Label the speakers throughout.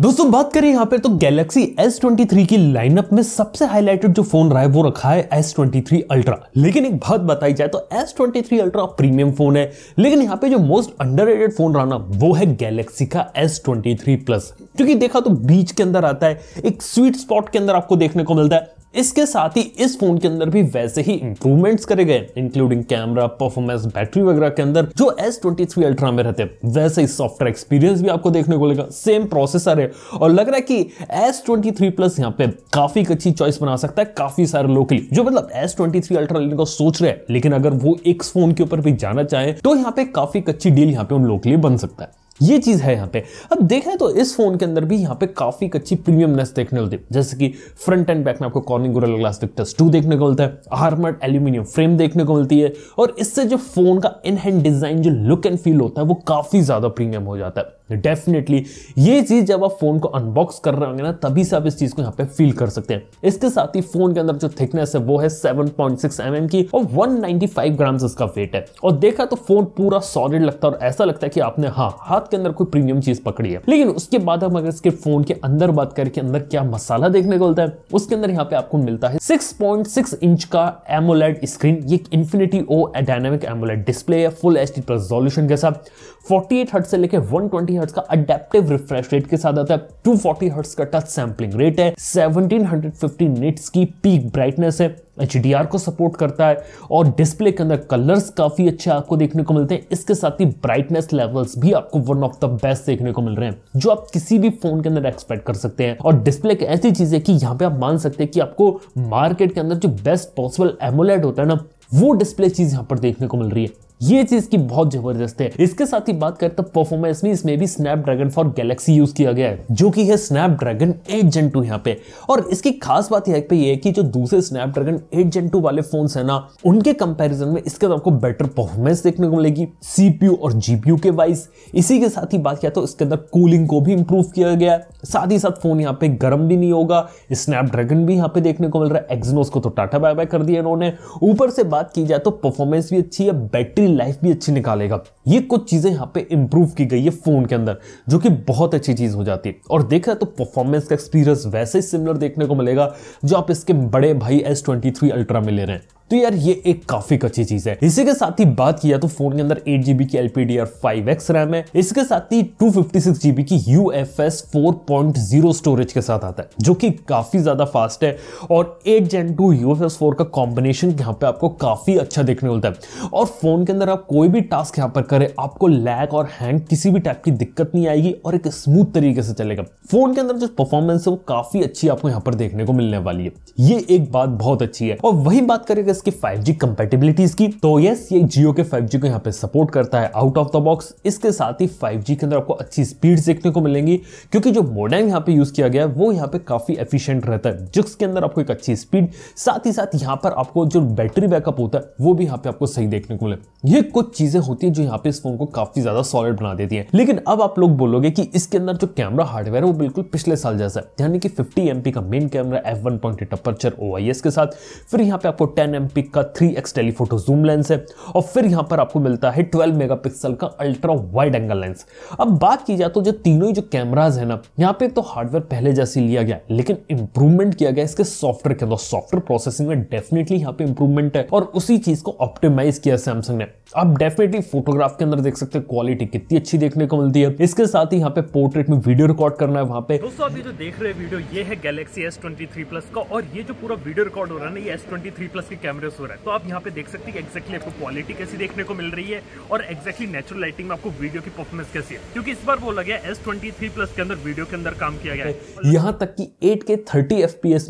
Speaker 1: दोस्तों बात करें यहाँ पर तो गैलेक्सी S23 की लाइनअप में सबसे हाईलाइटेड जो फोन रहा है वो रखा है S23 अल्ट्रा लेकिन एक बात बताई जाए तो S23 अल्ट्रा प्रीमियम फोन है लेकिन यहाँ पे जो मोस्ट अंडर फोन रहा ना वो है गैलेक्सी का S23 प्लस क्योंकि देखा तो बीच के अंदर आता है एक स्वीट स्पॉट के अंदर आपको देखने को मिलता है इसके साथ ही इस फोन के अंदर भी वैसे ही इंप्रूवमेंट्स करे गए इंक्लूडिंग कैमरा परफॉर्मेंस बैटरी वगैरह के अंदर जो एस ट्वेंटी थ्री अल्ट्रा में रहते हैं वैसे ही सॉफ्टवेयर एक्सपीरियंस भी आपको देखने को मिलेगा सेम प्रोसेसर है और लग रहा है कि एस ट्वेंटी थ्री प्लस यहाँ पे काफी अच्छी चॉइस बना सकता है काफी सारे लोग जो मतलब एस ट्वेंटी थ्री अल्ट्रा लेने का सोच रहे हैं लेकिन अगर वो एक फोन के ऊपर भी जाना चाहे तो यहाँ पे काफी अच्छी डील यहाँ पे उन लोग के लिए बन सकता है ये चीज़ है यहाँ पे अब देखें तो इस फोन के अंदर भी यहाँ पे काफ़ी अच्छी प्रीमियमनेस देखने मिलती है जैसे कि फ्रंट एंड बैक में आपको Corning Gorilla Glass Victus two देखने को मिलता है हार्मर्ड एल्यूमिनियम फ्रेम देखने को मिलती है और इससे जो फोन का इन हैंड डिज़ाइन जो लुक एंड फील होता है वो काफ़ी ज़्यादा प्रीमियम हो जाता है डेफिनेटली ये चीज़ जब आप फ़ोन को अनबॉक्स कर रहे होंगे ना तभी से आप इस चीज़ को यहाँ पे फील कर सकते हैं इसके साथ ही फ़ोन के अंदर जो थिकनेस है वो है 7.6 पॉइंट mm की और 195 नाइनटी इसका वेट है और देखा तो फ़ोन पूरा सॉलिड लगता है और ऐसा लगता है कि आपने हाँ हाथ के अंदर कोई प्रीमियम चीज़ पकड़ी है लेकिन उसके बाद हम अगर इसके फ़ोन के अंदर बात करें कि अंदर क्या मसाला देखने को मिलता है उसके अंदर यहाँ पे आपको मिलता है सिक्स इंच का एमोलेड स्क्रीन ये Infinity O dynamic AMOLED display है फुल एच डी के साथ फोर्टी एट से लेकर वन ट्वेंटी हर्ट्स का अडेप्टिव रिफ्रेश रेट के साथ आता है टू फोर्टी हर्ट्स का टच सैम्पलिंग रेट है सेवनटीन हंड्रेड फिफ्टी निट्स की पीक ब्राइटनेस है एच को सपोर्ट करता है और डिस्प्ले के अंदर कलर्स काफ़ी अच्छे आपको देखने को मिलते हैं इसके साथ ही ब्राइटनेस लेवल्स भी आपको वन ऑफ द बेस्ट देखने को मिल रहे हैं जो आप किसी भी फोन के अंदर एक्सपेक्ट कर सकते हैं और डिस्प्ले एक ऐसी चीज़ है कि यहाँ पे आप मान सकते हैं कि आपको मार्केट के अंदर जो बेस्ट पॉसिबल एमोलेट होता है ना वो डिस्प्ले चीज़ यहाँ पर देखने को मिल रही है ये चीज की बहुत जबरदस्त है इसके साथ ही बात करते हैं परफॉर्मेंस में इसमें भी Snapdragon for Galaxy use किया गया है जो कि है ड्रैगन एट जेन टू यहाँ पे और इसकी खास बात यह पे ये है कि जो दूसरे ड्रैगन एट जेन टू वाले फोन है ना उनके कंपेरिजन में इसके आपको बेटर परफॉर्मेंस देखने को मिलेगी सीपीयू और जीपीयू के वाइज इसी के साथ ही बात किया तो इसके अंदर कूलिंग को भी इंप्रूव किया गया है साथ ही साथ फोन यहाँ पे गर्म भी नहीं होगा स्नैप ड्रैगन भी यहाँ पे देखने को मिल रहा है एक्सनोस को तो टाटा बाय बाय कर दिया इन्होंने ऊपर से बात की जाए तो परफॉर्मेंस भी अच्छी है बैटरी अपनी लाइफ भी अच्छी निकालेगा ये कुछ चीज़ें यहाँ पे इंप्रूव की गई है फ़ोन के अंदर जो कि बहुत अच्छी चीज़ हो जाती है और देखा तो परफॉर्मेंस का एक्सपीरियंस वैसे ही सिमिलर देखने को मिलेगा जो आप इसके बड़े भाई एस ट्वेंटी थ्री अल्ट्रा में ले रहे हैं तो यार ये एक काफी अच्छी चीज है इसी के साथ ही बात किया तो फोन के अंदर एट जीबी की एलपीडीआर फाइव एक्स रैम है इसके साथ ही टू फिफ्टी सिक्स जीबी की U F S four point zero storage के साथ आता है जो कि काफी ज्यादा फास्ट है और eight gen two U F S four का कॉम्बिनेशन यहाँ पे आपको काफी अच्छा देखने मिलता है और फोन के अंदर आप कोई भी टास्क यहाँ पर करें आपको लैग और हैंग किसी भी टाइप की दिक्कत नहीं आएगी और एक स्मूथ तरीके से चलेगा फोन के अंदर जो परफॉर्मेंस है वो काफी अच्छी आपको यहाँ पर देखने को मिलने वाली है ये एक बात बहुत अच्छी है और वही बात करें प्लस की 5G कंपेटेबिलिटीज की तो यस ये जियो के 5G को यहाँ पे सपोर्ट करता है आउट ऑफ द बॉक्स इसके साथ ही 5G के अंदर आपको अच्छी स्पीड देखने को मिलेंगी क्योंकि जो मॉडर्न यहाँ पे यूज किया गया है वो यहाँ पे काफी एफिशिएंट रहता है जिक्स के अंदर आपको एक अच्छी स्पीड साथ ही साथ यहाँ पर आपको जो बैटरी बैकअप होता है वो भी यहाँ पे आपको सही देखने को मिले ये कुछ चीजें होती है जो यहाँ पे इस फोन को काफी ज्यादा सॉलिड बना देती है लेकिन अब आप लोग बोलोगे की इसके अंदर जो कैमरा हार्डवेयर है वो बिल्कुल पिछले साल जैसा है यानी कि फिफ्टी एम का main camera F one point aperture ओ के साथ फिर यहाँ पे आपको टेन एम पिक का three X telephoto zoom lens है और फिर यहां पर आपको मिलता है 12 मेगापिक्सल का अल्ट्रा वाइड एंगल लेंस अब बात की जाए तो जो तीनों ही जो कैमराज है ना यहाँ पे तो हार्डवेयर पहले जैसे लिया गया लेकिन इंप्रूवमेंट किया गया इसके सॉफ्टवेयर के अंदर सॉफ्टवेयर प्रोसेसिंग में डेफिनेटली यहाँ पे इंप्रूवमेंट है और उसी चीज को ऑप्टिमाइज किया सैमसंग ने आप डेफिनेटली फोटोग्राफ के अंदर देख सकते हैं क्वालिटी कितनी अच्छी देखने को मिलती है इसके साथ ही यहाँ पे पोर्ट्रेट में वीडियो रिकॉर्ड करना है वहाँ पे दोस्तों अभी जो देख रहे हैं वीडियो ये है गैलेक्सी एस S23 प्लस का और ये जो पूरा वीडियो रिकॉर्ड हो रहा है ना ये एस S23 प्लस के कैमरा कैमरे से हो रहा है तो आप यहाँ पे देख सकते हैं एक्जैक्टली आपको क्वालिटी कैसी देखने को मिल रही है और एक्जैक्टली नेचुरल लाइटिंग में आपको वीडियो की परफॉर्मेंस कैसी है क्योंकि इस बार बोला गया एस ट्वेंटी प्लस के अंदर वीडियो के अंदर काम किया गया है यहाँ तक की एट के थर्टी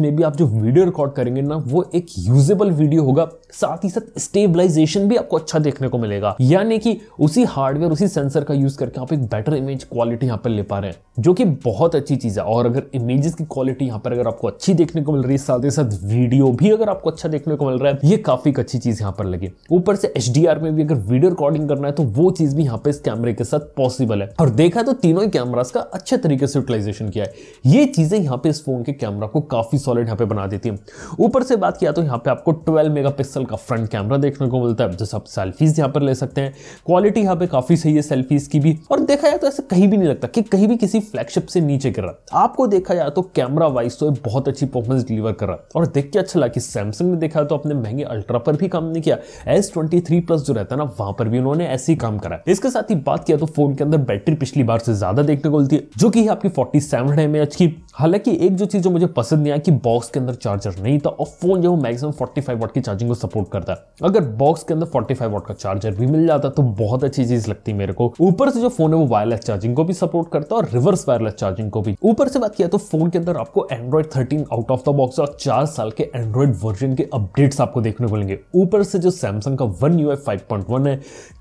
Speaker 1: में भी आप जो वीडियो रिकॉर्ड करेंगे ना वो एक यूजेबल वीडियो होगा साथ ही साथ स्टेबलाइजेशन भी आपको अच्छा देखने को मिलेगा यानी कि उसी हार्डवेयर उसी सेंसर का यूज करके आप एक बेटर इमेज क्वालिटी यहाँ पर ले पा रहे हैं जो कि बहुत अच्छी चीज है और अगर इमेजेस की क्वालिटी यहाँ पर अगर आपको अच्छी देखने को मिल रही है साथ ही साथ वीडियो भी अगर आपको अच्छा देखने को मिल रहा है ये काफ़ी अच्छी चीज़ यहाँ पर लगी ऊपर से एच में भी अगर वीडियो रिकॉर्डिंग करना है तो वो चीज़ भी यहाँ पे इस कैमरे के साथ पॉसिबल है और देखा तो तीनों ही कैमराज का अच्छे तरीके से यूटिलाइजेशन किया है ये चीज़ें यहाँ पे इस फोन के कैमरा को काफ़ी सॉलिड यहाँ पे बना देती है ऊपर से बात किया तो यहाँ पे आपको ट्वेल्व मेगा का फ्रंट कैमरा देखने को मिलता है जैसे आप सेल्फीज यहाँ पर ले सकते हैं क्वालिटी यहाँ पे काफ़ी सही है सेल्फीज की भी और देखा जाए तो ऐसा कहीं भी नहीं लगता कि कहीं भी किसी फ्लैगशिप से नीचे गिर रहा आपको देखा जाए तो कैमरा वाइज तो बहुत अच्छी परफॉर्मेंस डिलीवर कर रहा है और देख के अच्छा लगा कि सैमसंग ने देखा तो अपने महंगे अल्ट्रा पर भी काम नहीं किया एस ट्वेंटी थ्री प्लस जो रहता है ना वहां पर भी उन्होंने ऐसे ही काम करा इसके साथ ही बात किया तो फोन के अंदर बैटरी पिछली बार से ज्यादा देखने को मिलती है जो कि आपकी फोर्टी सेवन एम की हालांकि एक जो चीज़ जो मुझे पसंद नहीं आई कि बॉक्स के अंदर चार्जर नहीं था और फोन जो मैक्सिमम 45 वॉट की चार्जिंग को सपोर्ट करता है अगर बॉक्स के अंदर 45 वॉट का चार्जर भी मिल जाता तो बहुत अच्छी चीज लगती मेरे को ऊपर से जो फोन है वो वायरलेस चार्जिंग को भी सपोर्ट करता है और रिवर्स वायरलेस चार्जिंग को भी ऊपर से बात किया तो फोन के अंदर आपको Android thirteen out of the box और चार साल के एंड्रॉइड वर्जन के अपडेट्स आपको देखने को मिलेंगे ऊपर से जो सैमसंग का वन यू है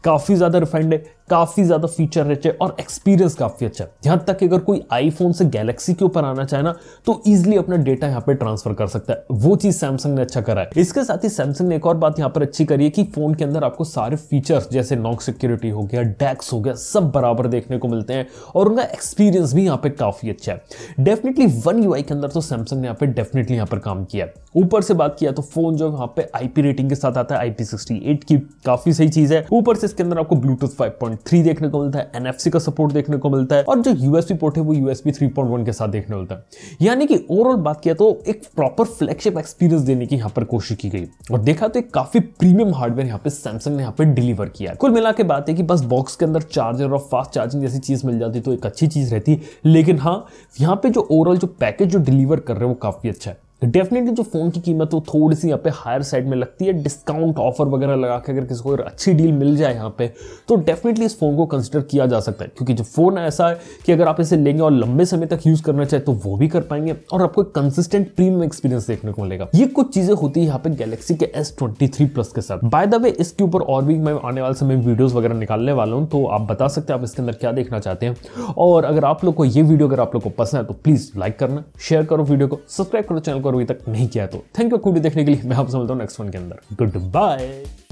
Speaker 1: काफी ज्यादा रिफाइंड है काफी ज्यादा फीचर रिच है और एक्सपीरियंस काफी अच्छा है यहां तक अगर कोई आईफोन से गैलेक्सी के ऊपर आना करना चाहे ना तो इजिली अपना डेटा यहाँ पे ट्रांसफर कर सकता है वो चीज सैमसंग ने अच्छा करा है इसके साथ ही सैमसंग ने एक और बात यहाँ पर अच्छी करी है कि फोन के अंदर आपको सारे फीचर्स जैसे नॉक सिक्योरिटी हो गया डैक्स हो गया सब बराबर देखने को मिलते हैं और उनका एक्सपीरियंस भी यहाँ पे काफी अच्छा है डेफिनेटली वन यू के अंदर तो सैमसंग ने यहाँ पे डेफिनेटली यहाँ पर काम किया ऊपर से बात किया तो फोन जो यहाँ पे आईपी रेटिंग के साथ आता है आईपी की काफी सही चीज है ऊपर से इसके अंदर आपको ब्लूटूथ फाइव देखने को मिलता है एनएफसी का सपोर्ट देखने को मिलता है और जो यूएसपी पोर्ट है वो यूएसपी थ्री के साथ देखने को मिलता है है यानी कि ओवरऑल बात किया तो एक प्रॉपर फ्लैगशिप एक्सपीरियंस देने की यहाँ पर कोशिश की गई और देखा तो एक काफी प्रीमियम हार्डवेयर यहाँ पे सैमसंग ने यहाँ पे डिलीवर किया कुल मिला के बात है कि बस बॉक्स के अंदर चार्जर और फास्ट चार्जिंग जैसी चीज मिल जाती तो एक अच्छी चीज रहती लेकिन हाँ यहाँ पे जो ओवरऑल जो पैकेज जो डिलीवर कर रहे हैं वो काफी अच्छा है डेफिनेटली जो फ़ोन की कीमत वो थोड़ी सी यहाँ पे हायर साइड में लगती है डिस्काउंट ऑफर वगैरह लगा के अगर किसी को अच्छी डील मिल जाए यहाँ पे तो डेफिनेटली इस फ़ोन को कंसिडर किया जा सकता है क्योंकि जो फ़ोन ऐसा है कि अगर आप इसे लेंगे और लंबे समय तक यूज़ करना चाहे तो वो भी कर पाएंगे और आपको एक कंसिस्टेंट प्रीमियम एक्सपीरियंस देखने को मिलेगा ये कुछ चीज़ें होती है यहाँ पे गैलेक्सी के एस प्लस के साथ बाय द वे इसके ऊपर और भी मैं आने वाले समय वीडियोज़ वगैरह निकालने वाला हूँ तो आप बता सकते हैं आप इसके अंदर क्या देखना चाहते हैं और अगर आप लोग को ये वीडियो अगर आप लोग को पसंद है तो प्लीज़ लाइक करना शेयर करो वीडियो को सब्सक्राइब करो चैनल को करो अभी तक नहीं किया तो थैंक यू वीडियो देखने के लिए मैं आप समझता हूँ नेक्स्ट वन के अंदर गुड बाय